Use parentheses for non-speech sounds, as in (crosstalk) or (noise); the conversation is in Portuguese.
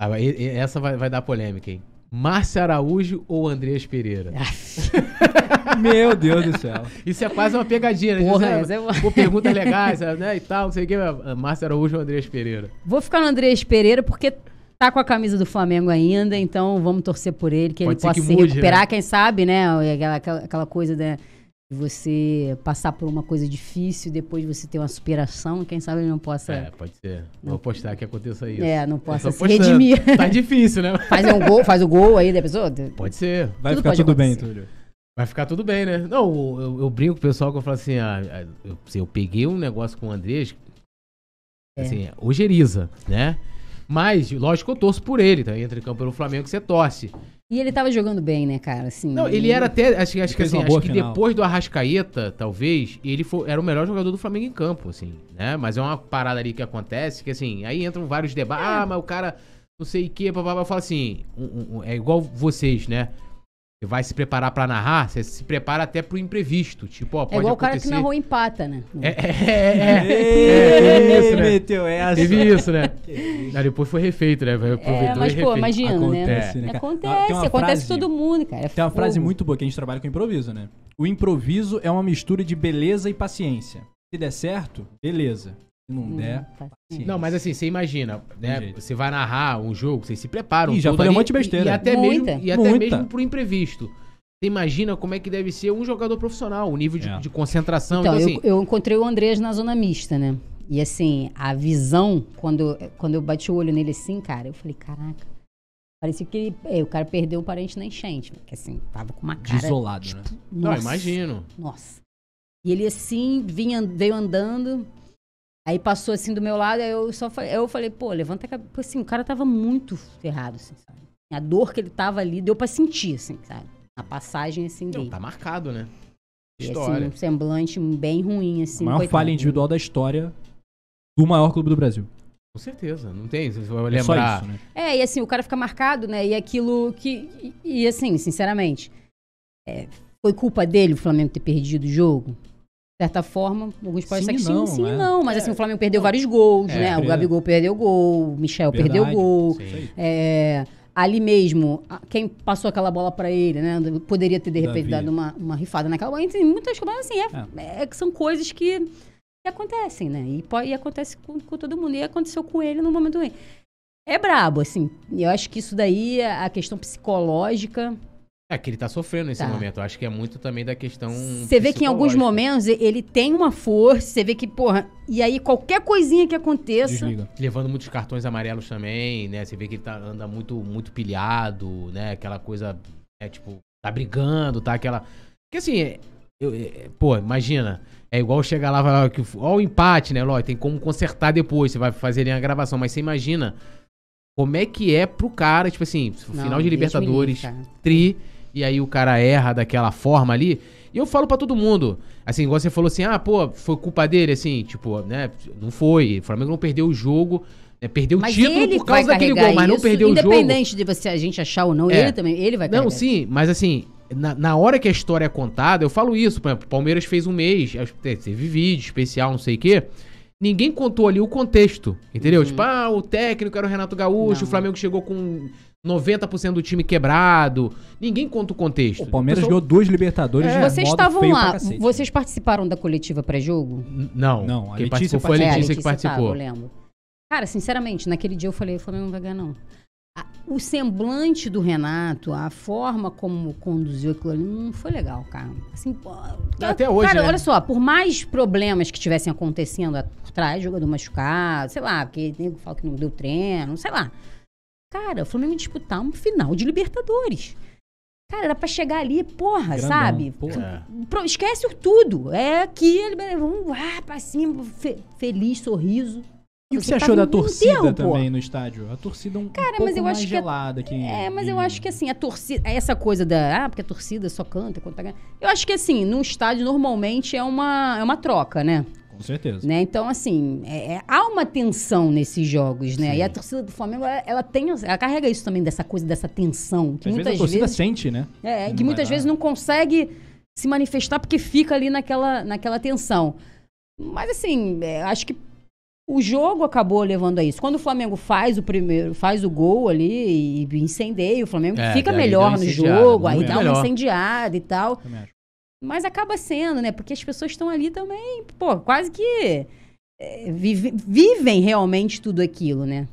Ah, essa vai, vai, dar polêmica, hein? Márcia Araújo ou Andrés Pereira? Ah. (laughs) Meu Deus do céu. Isso é quase uma pegadinha, né? Porra, é, é Pô, perguntas (laughs) legais, né? E tal, não sei o quê. Ah, Márcia Araújo ou Andrés Pereira? Vou ficar no Andrés Pereira porque tá com a camisa do Flamengo ainda, então vamos torcer por ele, que Pode ele possa se né? recuperar, né? quem sabe, né? Aquela, aquela coisa, né? você passar por uma coisa difícil, depois você ter uma superação, quem sabe ele não possa. É, pode ser. Não, Vou apostar que aconteça isso. É, não possa se redimir. (laughs) Tá difícil, né? Faz um gol, faz o gol aí da pessoa. Pode ser. Vai tudo ficar tudo acontecer. bem, Túlio. Vai ficar tudo bem, né? Não, eu, eu, eu brinco com o pessoal que eu falo assim, ah, eu, eu peguei um negócio com o Andrés, é. assim, é. ojeriza, né? Mas, lógico, eu torço por ele, tá? Entra em campo pelo Flamengo que você torce. E ele tava jogando bem, né, cara? Assim, não, ele, ele era até. Acho, acho que, assim, acho que depois do Arrascaeta, talvez, ele foi, era o melhor jogador do Flamengo em campo, assim, né? Mas é uma parada ali que acontece, que assim, aí entram vários debates. É. Ah, mas o cara não sei o que, papapá. Fala assim, um, um, é igual vocês, né? Você vai se preparar para narrar, você se prepara até pro imprevisto. Tipo, ó, é pode É igual acontecer... o cara que narrou empata, né? É, é, é. é, é, isso, né? Meteu essa. Teve isso, né? depois foi refeito, né? É, aproveitou é, mas, e refeito. pô, imagina, né? acontece, né? né acontece, acontece todo mundo, cara. É tem uma frase muito boa que a gente trabalha com improviso, né? O improviso é uma mistura de beleza e paciência. Se der certo, beleza. Se não hum, der. Hum, não, mas assim, você imagina, né? Você vai narrar um jogo, vocês se preparam. E já falei um monte de besteira. E, e até, muita, mesmo, e até muita. mesmo pro imprevisto. Você imagina como é que deve ser um jogador profissional, o nível de, é. de concentração. Então, então assim, eu, eu, encontrei o Andrés na zona mista, né? E assim, a visão, quando, quando eu bati o olho nele assim, cara, eu falei, caraca. Parecia que ele, é, o cara perdeu o parente na enchente. Porque né? assim, tava com uma cara... Desolado, tipo, né? Nossa, não, imagino. Nossa. E ele assim, vinha, veio andando, Aí passou assim do meu lado, aí eu só falei, eu falei, pô, levanta a cabeça. Assim, o cara tava muito ferrado, assim, sabe? A dor que ele tava ali deu pra sentir, assim, sabe? A passagem, assim, Não, dele. tá marcado, né? História. E, assim, um semblante bem ruim, assim. A maior coitado. falha individual da história do maior clube do Brasil. Com certeza, não tem, você vai é lembrar. É, isso, né? é, e assim, o cara fica marcado, né? E aquilo que. E, e assim, sinceramente, é, foi culpa dele o Flamengo ter perdido o jogo? certa forma, alguns podem ser que sim, sim, né? não. Mas é, assim, o é, Flamengo perdeu é, vários gols, é, né? O é. Gabigol perdeu gol, o Michel verdade, perdeu gol. É, ali mesmo, quem passou aquela bola para ele, né? Poderia ter, de repente, Davi. dado uma, uma rifada naquela bola. muitas coisas assim, é, que são coisas que, que acontecem, né? E, pode, e acontece com, com, todo mundo. E aconteceu com ele no momento ruim. É brabo, assim. Eu acho que isso daí, a questão psicológica, é que ele tá sofrendo nesse tá. momento. Acho que é muito também da questão. Você vê que em alguns momentos ele tem uma força, você vê que, porra. E aí qualquer coisinha que aconteça. Desliga. Levando muitos cartões amarelos também, né? Você vê que ele tá, anda muito, muito pilhado, né? Aquela coisa. É tipo, tá brigando, tá? Aquela. Porque assim, é, eu, eu, é, é, pô, imagina. É igual chegar lá e falar que. Ó, o empate, né, Ló? Tem como consertar depois. Você vai fazer ali a gravação. Mas você imagina como é que é pro cara, tipo assim, final Não, de Libertadores, tri e aí o cara erra daquela forma ali. E eu falo para todo mundo, assim, igual você falou assim, ah, pô, foi culpa dele, assim, tipo, né, não foi, o Flamengo não perdeu o jogo, né, perdeu o título por causa daquele gol, mas não perdeu o jogo. Independente de você, a gente achar ou não, é. ele também, ele vai não, Não, sim, mas assim, na, na, hora que a história é contada, eu falo isso, por exemplo, Palmeiras fez um mês, teve vídeo especial, não sei o quê, ninguém contou ali o contexto, entendeu? Uhum. Tipo, ah, o técnico era o Renato Gaúcho, não. o Flamengo chegou com 90% do time quebrado. Ninguém conta o contexto. O Palmeiras ganhou duas Libertadores. É. Vocês estavam lá. Vocês participaram da coletiva pré-jogo? Não. Não, a Quem Letícia participou foi a Letícia, é, a Letícia que participou. Tava, Cara, sinceramente, naquele dia eu falei, o Flamengo não vai ganhar não. O semblante do Renato, a forma como conduziu aquilo ali, não hum, foi legal, cara. Assim, pô, é, Até eu, hoje, Cara, né? olha só, por mais problemas que estivessem acontecendo atrás, jogador machucado, sei lá, porque nego fala que não deu treino, sei lá. Cara, o Flamengo disputar tipo, tá um final de Libertadores. Cara, era pra chegar ali, porra, Grandão, sabe? Porra. Tipo, é. esquece tudo. É aqui, vamos lá pra cima, fe, feliz, sorriso. E o que você, tá achou tá da torcida também no estádio? A torcida um, Cara, um pouco mas eu mais acho é gelada. Que, que é, mas eu acho que assim, a torcida... Essa coisa da... Ah, porque a torcida só canta quando tá ganhando. Eu acho que assim, no estádio normalmente é uma, é uma troca, né? Com certeza. Né? Então, assim, é, é, há uma tensão nesses jogos, né? Sim. E a torcida do Flamengo, ela, ela, tem, ela carrega isso também, dessa coisa, dessa tensão. Que Às muitas vezes a torcida vezes, sente, né? É, que muitas dar. vezes não consegue se manifestar porque fica ali naquela, naquela tensão. Mas, assim, é, acho que o jogo acabou levando a isso. Quando o Flamengo faz o primeiro, faz o gol ali e incendeia, o Flamengo é, fica melhor no jogo, aí dá uma incendiada e tal. Mas acaba sendo, né? Porque as pessoas estão ali também, pô, quase que é, vive, vivem realmente tudo aquilo, né?